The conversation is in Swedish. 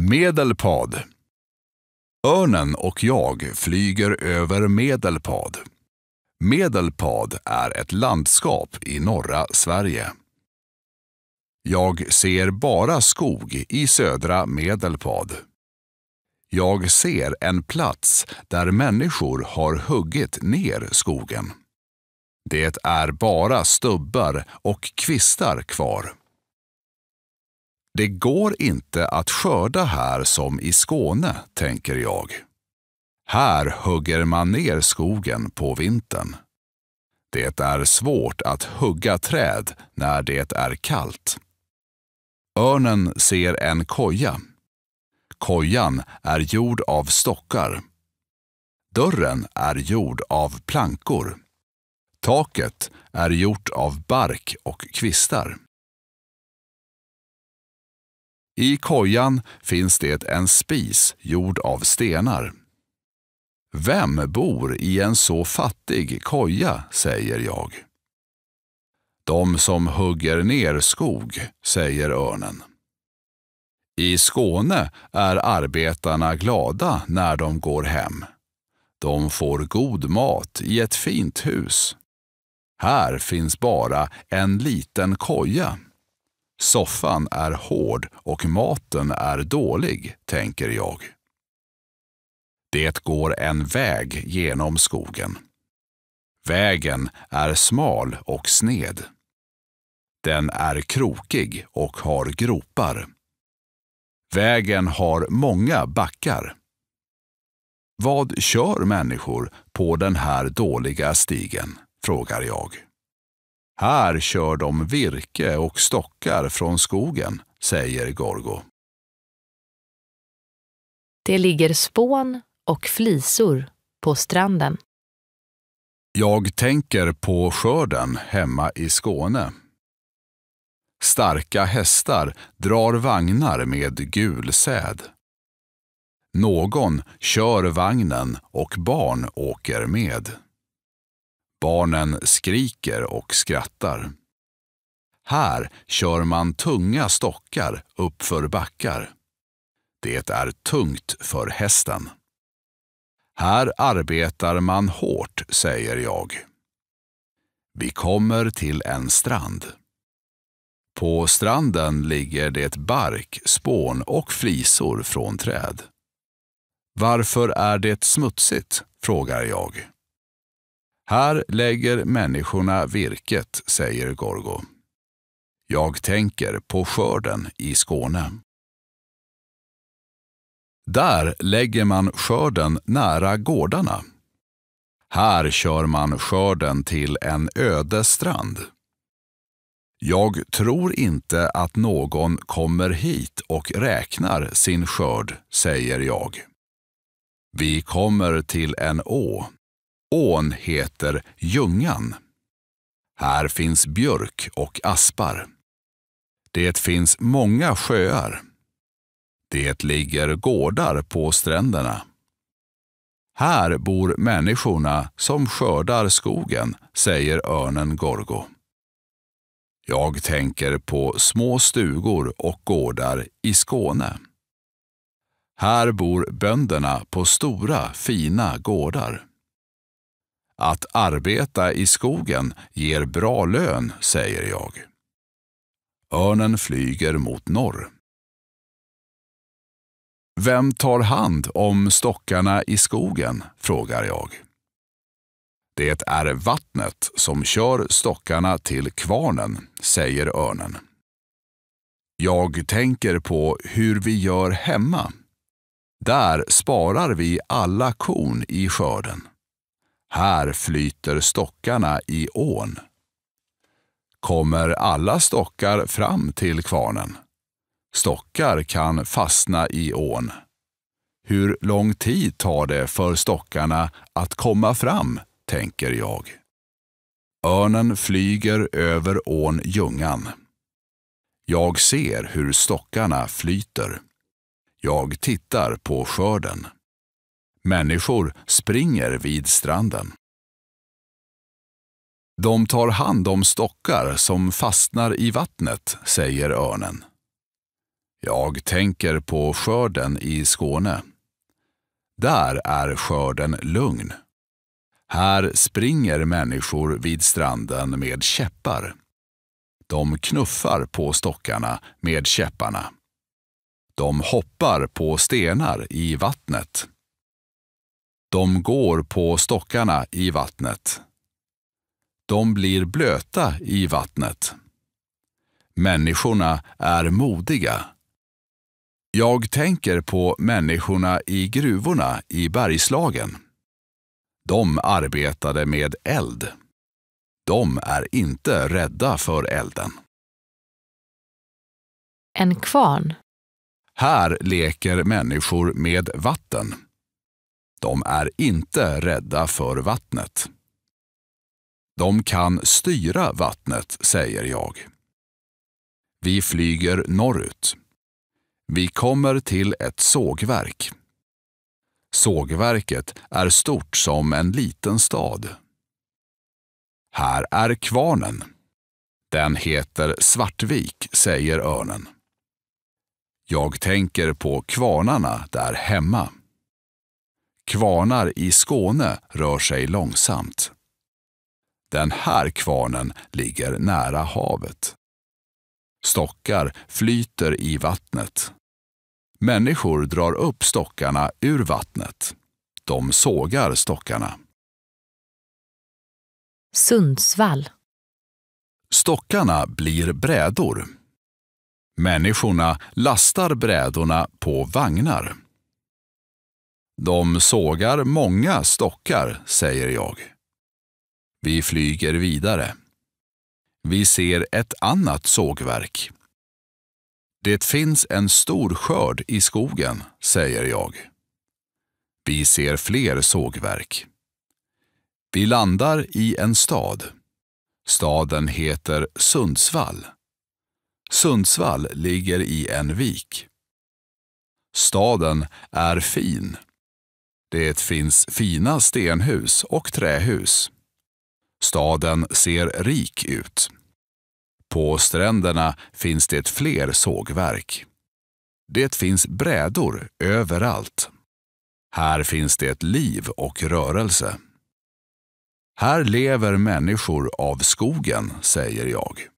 Medelpad Örnen och jag flyger över Medelpad. Medelpad är ett landskap i norra Sverige. Jag ser bara skog i södra Medelpad. Jag ser en plats där människor har huggit ner skogen. Det är bara stubbar och kvistar kvar. Det går inte att skörda här som i Skåne, tänker jag. Här hugger man ner skogen på vintern. Det är svårt att hugga träd när det är kallt. Örnen ser en koja. Kojan är gjord av stockar. Dörren är gjord av plankor. Taket är gjort av bark och kvistar. I kojan finns det en spis gjord av stenar. Vem bor i en så fattig koja, säger jag. De som hugger ner skog, säger örnen. I Skåne är arbetarna glada när de går hem. De får god mat i ett fint hus. Här finns bara en liten koja. Soffan är hård och maten är dålig, tänker jag. Det går en väg genom skogen. Vägen är smal och sned. Den är krokig och har gropar. Vägen har många backar. Vad kör människor på den här dåliga stigen? frågar jag. Här kör de virke och stockar från skogen, säger Gorgo. Det ligger spån och flisor på stranden. Jag tänker på skörden hemma i Skåne. Starka hästar drar vagnar med gul säd. Någon kör vagnen och barn åker med. Barnen skriker och skrattar. Här kör man tunga stockar uppför backar. Det är tungt för hästen. Här arbetar man hårt, säger jag. Vi kommer till en strand. På stranden ligger det bark, spån och flisor från träd. Varför är det smutsigt? frågar jag. Här lägger människorna virket, säger Gorgo. Jag tänker på skörden i Skåne. Där lägger man skörden nära gårdarna. Här kör man skörden till en öde strand. Jag tror inte att någon kommer hit och räknar sin skörd, säger jag. Vi kommer till en å Ån heter Ljungan. Här finns björk och aspar. Det finns många sjöar. Det ligger gårdar på stränderna. Här bor människorna som skördar skogen, säger örnen Gorgo. Jag tänker på små stugor och gårdar i Skåne. Här bor bönderna på stora fina gårdar. Att arbeta i skogen ger bra lön, säger jag. Örnen flyger mot norr. Vem tar hand om stockarna i skogen? frågar jag. Det är vattnet som kör stockarna till kvarnen, säger örnen. Jag tänker på hur vi gör hemma. Där sparar vi alla korn i skörden. Här flyter stockarna i ån. Kommer alla stockar fram till kvarnen? Stockar kan fastna i ån. Hur lång tid tar det för stockarna att komma fram, tänker jag. Örnen flyger över ån Ljungan. Jag ser hur stockarna flyter. Jag tittar på skörden. Människor springer vid stranden. De tar hand om stockar som fastnar i vattnet, säger örnen. Jag tänker på skörden i Skåne. Där är skörden lugn. Här springer människor vid stranden med käppar. De knuffar på stockarna med käpparna. De hoppar på stenar i vattnet. De går på stockarna i vattnet. De blir blöta i vattnet. Människorna är modiga. Jag tänker på människorna i gruvorna i Bergslagen. De arbetade med eld. De är inte rädda för elden. En kvarn. Här leker människor med vatten. De är inte rädda för vattnet. De kan styra vattnet, säger jag. Vi flyger norrut. Vi kommer till ett sågverk. Sågverket är stort som en liten stad. Här är kvarnen. Den heter Svartvik, säger örnen. Jag tänker på kvarnarna där hemma kvarnar i Skåne rör sig långsamt. Den här kvarnen ligger nära havet. Stockar flyter i vattnet. Människor drar upp stockarna ur vattnet. De sågar stockarna. Sundsvall. Stockarna blir brädor. Människorna lastar brädorna på vagnar. De sågar många stockar, säger jag. Vi flyger vidare. Vi ser ett annat sågverk. Det finns en stor skörd i skogen, säger jag. Vi ser fler sågverk. Vi landar i en stad. Staden heter Sundsvall. Sundsvall ligger i en vik. Staden är fin det finns fina stenhus och trähus. Staden ser rik ut. På stränderna finns det fler sågverk. Det finns brädor överallt. Här finns det liv och rörelse. Här lever människor av skogen, säger jag.